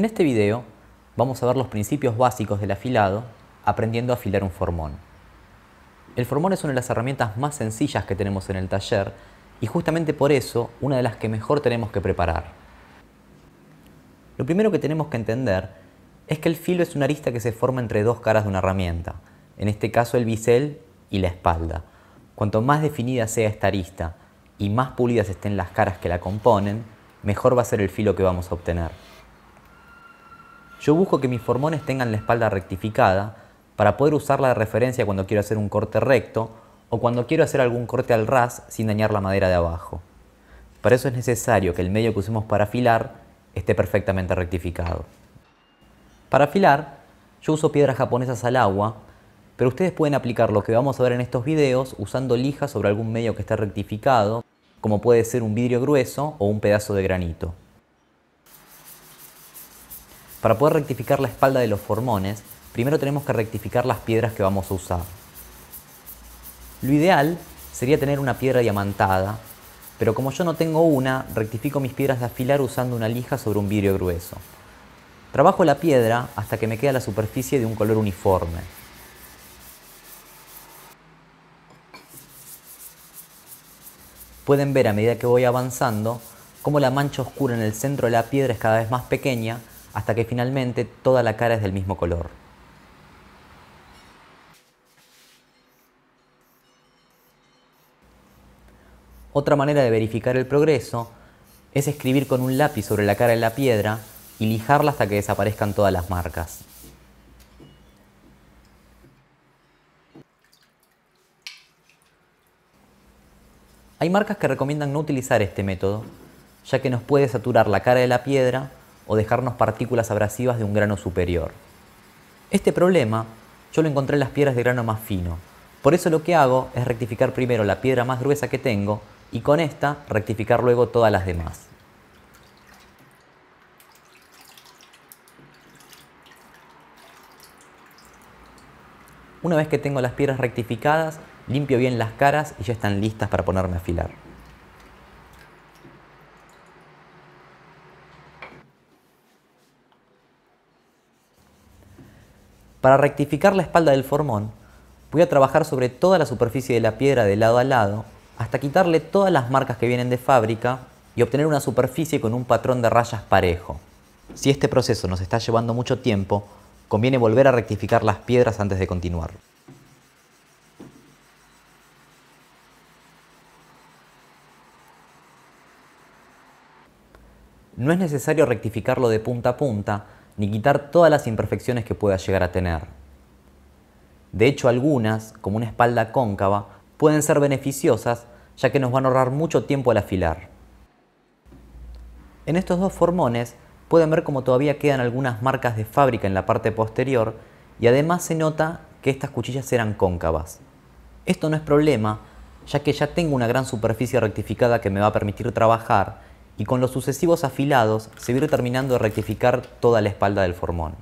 En este video vamos a ver los principios básicos del afilado aprendiendo a afilar un formón. El formón es una de las herramientas más sencillas que tenemos en el taller y justamente por eso una de las que mejor tenemos que preparar. Lo primero que tenemos que entender es que el filo es una arista que se forma entre dos caras de una herramienta, en este caso el bisel y la espalda. Cuanto más definida sea esta arista y más pulidas estén las caras que la componen, mejor va a ser el filo que vamos a obtener. Yo busco que mis formones tengan la espalda rectificada para poder usarla de referencia cuando quiero hacer un corte recto o cuando quiero hacer algún corte al ras sin dañar la madera de abajo. Para eso es necesario que el medio que usemos para afilar esté perfectamente rectificado. Para afilar, yo uso piedras japonesas al agua, pero ustedes pueden aplicar lo que vamos a ver en estos videos usando lija sobre algún medio que esté rectificado, como puede ser un vidrio grueso o un pedazo de granito. Para poder rectificar la espalda de los formones, primero tenemos que rectificar las piedras que vamos a usar. Lo ideal sería tener una piedra diamantada, pero como yo no tengo una, rectifico mis piedras de afilar usando una lija sobre un vidrio grueso. Trabajo la piedra hasta que me queda la superficie de un color uniforme. Pueden ver a medida que voy avanzando cómo la mancha oscura en el centro de la piedra es cada vez más pequeña hasta que finalmente toda la cara es del mismo color. Otra manera de verificar el progreso es escribir con un lápiz sobre la cara de la piedra y lijarla hasta que desaparezcan todas las marcas. Hay marcas que recomiendan no utilizar este método, ya que nos puede saturar la cara de la piedra o dejarnos partículas abrasivas de un grano superior. Este problema yo lo encontré en las piedras de grano más fino, por eso lo que hago es rectificar primero la piedra más gruesa que tengo y con esta rectificar luego todas las demás. Una vez que tengo las piedras rectificadas, limpio bien las caras y ya están listas para ponerme a afilar. Para rectificar la espalda del formón, voy a trabajar sobre toda la superficie de la piedra de lado a lado hasta quitarle todas las marcas que vienen de fábrica y obtener una superficie con un patrón de rayas parejo. Si este proceso nos está llevando mucho tiempo, conviene volver a rectificar las piedras antes de continuar. No es necesario rectificarlo de punta a punta, ni quitar todas las imperfecciones que pueda llegar a tener. De hecho, algunas, como una espalda cóncava, pueden ser beneficiosas ya que nos van a ahorrar mucho tiempo al afilar. En estos dos formones pueden ver como todavía quedan algunas marcas de fábrica en la parte posterior y además se nota que estas cuchillas eran cóncavas. Esto no es problema, ya que ya tengo una gran superficie rectificada que me va a permitir trabajar y con los sucesivos afilados se terminando de rectificar toda la espalda del formón.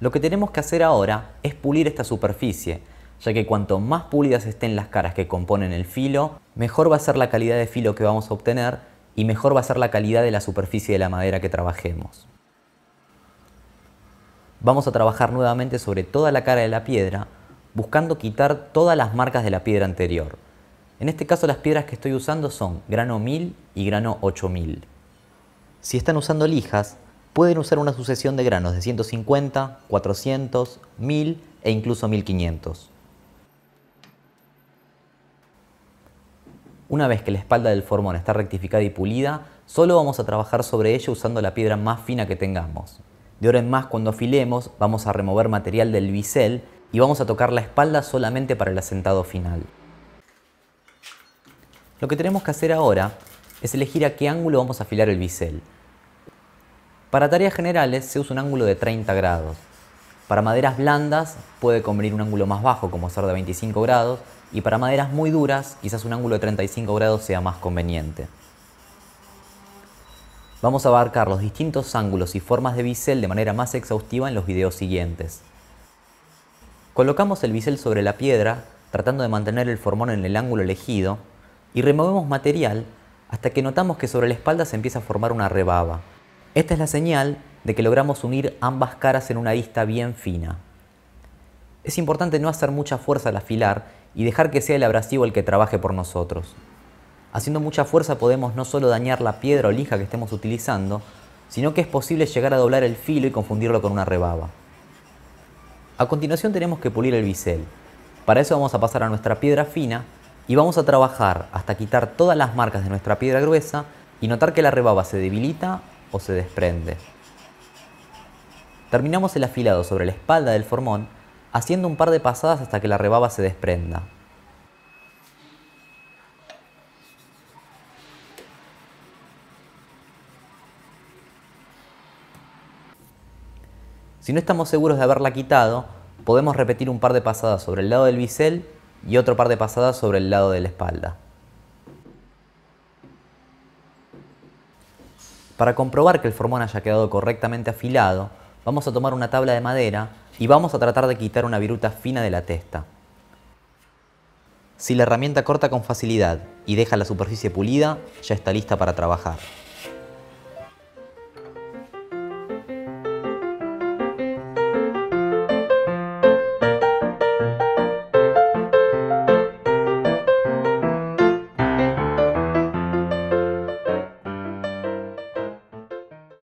Lo que tenemos que hacer ahora es pulir esta superficie, ya que cuanto más pulidas estén las caras que componen el filo, mejor va a ser la calidad de filo que vamos a obtener y mejor va a ser la calidad de la superficie de la madera que trabajemos. Vamos a trabajar nuevamente sobre toda la cara de la piedra, buscando quitar todas las marcas de la piedra anterior. En este caso las piedras que estoy usando son grano 1000 y grano 8000. Si están usando lijas, pueden usar una sucesión de granos de 150, 400, 1000 e incluso 1500. Una vez que la espalda del formón está rectificada y pulida, solo vamos a trabajar sobre ella usando la piedra más fina que tengamos. De ahora en más, cuando afilemos, vamos a remover material del bisel y vamos a tocar la espalda solamente para el asentado final. Lo que tenemos que hacer ahora es elegir a qué ángulo vamos a afilar el bisel. Para tareas generales se usa un ángulo de 30 grados. Para maderas blandas puede convenir un ángulo más bajo como ser de 25 grados y para maderas muy duras quizás un ángulo de 35 grados sea más conveniente. Vamos a abarcar los distintos ángulos y formas de bisel de manera más exhaustiva en los videos siguientes. Colocamos el bisel sobre la piedra tratando de mantener el formón en el ángulo elegido y removemos material hasta que notamos que sobre la espalda se empieza a formar una rebaba. Esta es la señal de que logramos unir ambas caras en una vista bien fina. Es importante no hacer mucha fuerza al afilar y dejar que sea el abrasivo el que trabaje por nosotros. Haciendo mucha fuerza podemos no solo dañar la piedra o lija que estemos utilizando, sino que es posible llegar a doblar el filo y confundirlo con una rebaba. A continuación tenemos que pulir el bisel. Para eso vamos a pasar a nuestra piedra fina y vamos a trabajar hasta quitar todas las marcas de nuestra piedra gruesa y notar que la rebaba se debilita o se desprende. Terminamos el afilado sobre la espalda del formón haciendo un par de pasadas hasta que la rebaba se desprenda. Si no estamos seguros de haberla quitado, podemos repetir un par de pasadas sobre el lado del bisel y otro par de pasadas sobre el lado de la espalda. Para comprobar que el formón haya quedado correctamente afilado, vamos a tomar una tabla de madera y vamos a tratar de quitar una viruta fina de la testa. Si la herramienta corta con facilidad y deja la superficie pulida, ya está lista para trabajar.